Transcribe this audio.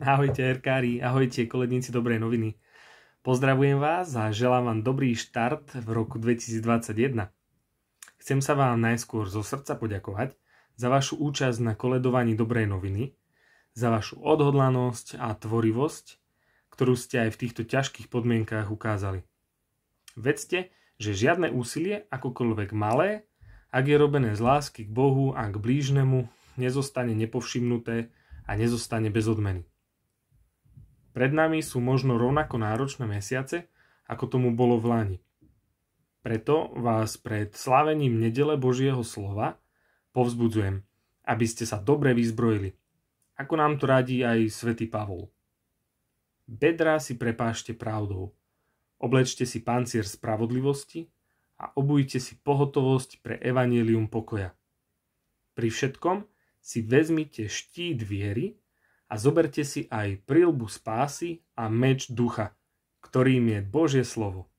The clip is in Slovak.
Ahojte erkári, ahojte koledníci dobrej noviny. Pozdravujem vás a želám vám dobrý štart v roku 2021. Chcem sa vám najskôr zo srdca poďakovať za vašu účasť na koledovaní dobrej noviny, za vašu odhodlanosť a tvorivosť, ktorú ste aj v týchto ťažkých podmienkách ukázali. Vedzte, že žiadne úsilie, akokoľvek malé, ak je robené z lásky k Bohu a k blížnemu, nezostane nepovšimnuté a nezostane bez odmeny. Pred nami sú možno rovnako náročné mesiace, ako tomu bolo v Lani. Preto vás pred slávením nedele Božieho slova povzbudzujem, aby ste sa dobre vyzbrojili, ako nám to radí aj svätý Pavol. Bedrá si prepášte pravdou, oblečte si pancier spravodlivosti a obujte si pohotovosť pre evanelium pokoja. Pri všetkom si vezmite štít viery a zoberte si aj prilbu spásy a meč ducha, ktorým je Božie slovo.